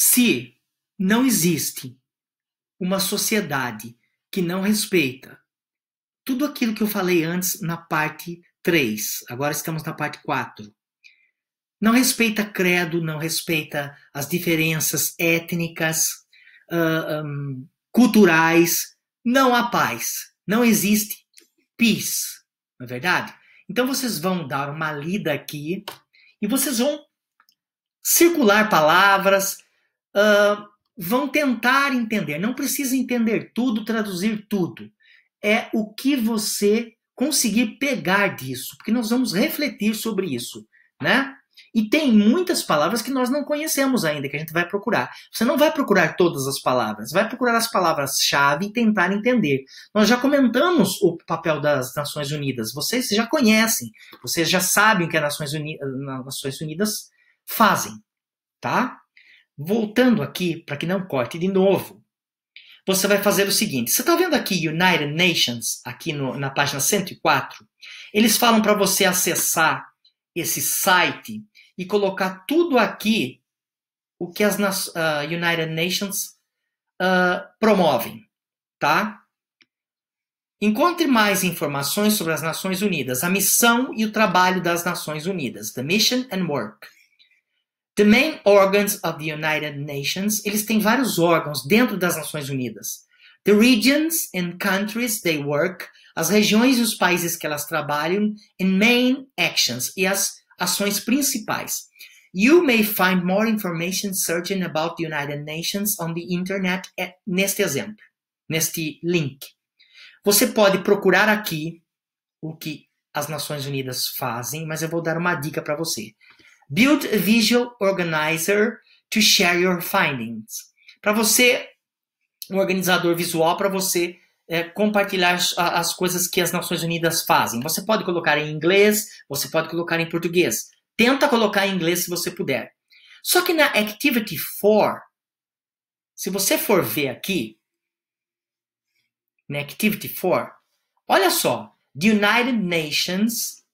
Se não existe uma sociedade que não respeita tudo aquilo que eu falei antes na parte 3, agora estamos na parte 4. Não respeita credo, não respeita as diferenças étnicas, uh, ah, um, culturais, não há paz, não existe peace, não é verdade? Então vocês vão dar uma lida aqui e vocês vão circular palavras, vão tentar entender. Não precisa entender tudo, traduzir tudo. É o que você conseguir pegar disso, porque nós vamos refletir sobre isso, né? E tem muitas palavras que nós não conhecemos ainda, que a gente vai procurar. Você não vai procurar todas as palavras, vai procurar as palavras-chave e tentar entender. Nós já comentamos o papel das Nações Unidas. Vocês já conhecem, vocês já sabem o que as Nações eh, Unidas fazem, tá? Voltando aqui, para que não corte de novo, você vai fazer o seguinte: você está vendo aqui United Nations, aqui no, na página 104? Eles falam para você acessar esse site e colocar tudo aqui o que as uh, United Nations uh, promovem, tá? Encontre mais informações sobre as Nações Unidas, a missão e o trabalho das Nações Unidas, the mission and work. The main organs of the United Nations, eles têm vários órgãos dentro das Nações Unidas. The regions and countries they work, as regiões e os países que elas trabalham, and main actions, e as ações principais. You may find more information searching about the United Nations on the internet neste exemplo, neste link. Você pode procurar aqui o que as Nações Unidas fazem, mas eu vou dar uma dica para você. Build a visual organizer to share your findings. Para você, um organizador visual para você é, compartilhar as, as coisas que as Nações Unidas fazem. Você pode colocar em inglês, você pode colocar em português. Tenta colocar em inglês se você puder. Só que na Activity 4, se você for ver aqui, na Activity 4, olha só, the United Nations,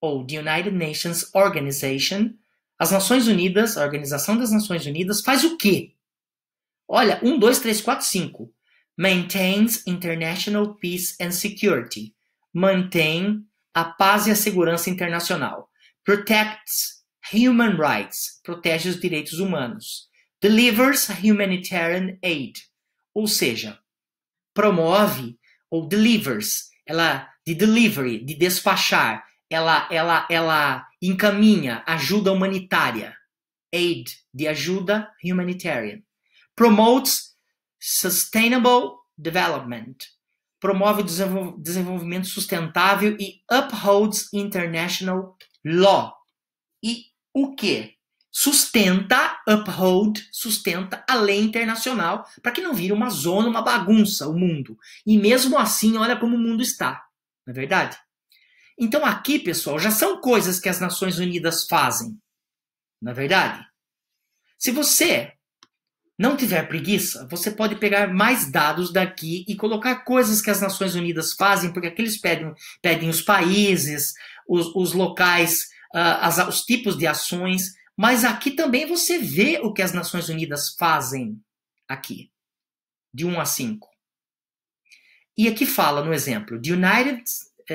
ou the United Nations Organization as Nações Unidas, a Organização das Nações Unidas, faz o quê? Olha, 1, 2, 3, 4, 5. Maintains international peace and security. Mantém a paz e a segurança internacional. Protects human rights. Protege os direitos humanos. Delivers humanitarian aid. Ou seja, promove ou delivers. Ela de delivery, de despachar ela, ela, ela encaminha ajuda humanitária, aid, de ajuda humanitarian. Promotes sustainable development, promove desenvolvimento sustentável e upholds international law. E o que? Sustenta, uphold, sustenta a lei internacional para que não vire uma zona, uma bagunça o mundo. E mesmo assim, olha como o mundo está, não é verdade? Então, aqui, pessoal, já são coisas que as Nações Unidas fazem, na é verdade? Se você não tiver preguiça, você pode pegar mais dados daqui e colocar coisas que as Nações Unidas fazem, porque aqui eles pedem, pedem os países, os, os locais, uh, as, os tipos de ações, mas aqui também você vê o que as Nações Unidas fazem aqui, de 1 a 5. E aqui fala, no exemplo, the United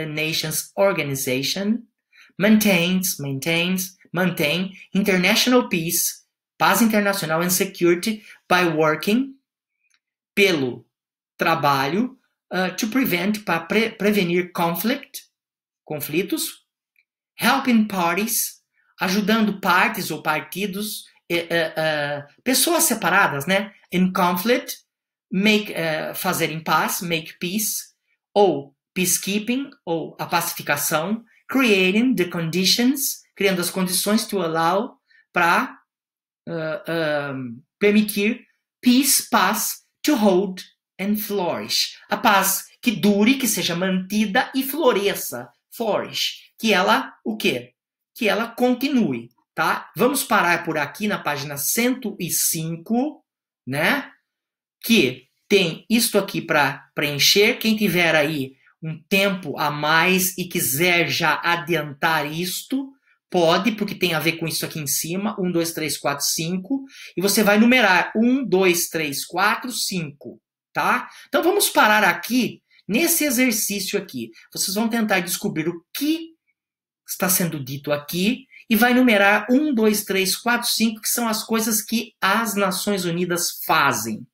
Nations Organization maintains, maintains, maintain international peace, paz internacional and security by working pelo trabalho uh, to prevent, para pre prevenir conflict, conflitos, helping parties, ajudando partes ou partidos, uh, uh, pessoas separadas, né? In conflict, make, fazer em paz, make peace, ou peacekeeping ou a pacificação, creating the conditions, criando as condições to allow para uh, um, permitir peace, paz, to hold and flourish. A paz que dure, que seja mantida e floresça, flourish, que ela o quê? Que ela continue, tá? Vamos parar por aqui na página 105, né? Que tem isto aqui para preencher. Quem tiver aí um tempo a mais e quiser já adiantar isto, pode, porque tem a ver com isso aqui em cima: 1, 2, 3, 4, 5. E você vai numerar 1, 2, 3, 4, 5. Tá? Então vamos parar aqui, nesse exercício aqui. Vocês vão tentar descobrir o que está sendo dito aqui e vai numerar 1, 2, 3, 4, 5, que são as coisas que as Nações Unidas fazem.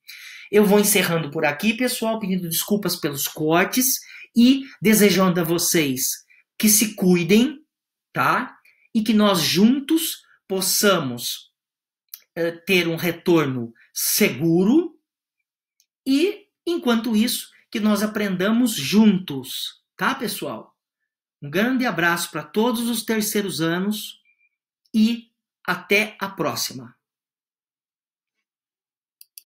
Eu vou encerrando por aqui, pessoal, pedindo desculpas pelos cortes e desejando a vocês que se cuidem, tá? E que nós juntos possamos eh, ter um retorno seguro e, enquanto isso, que nós aprendamos juntos, tá, pessoal? Um grande abraço para todos os terceiros anos e até a próxima!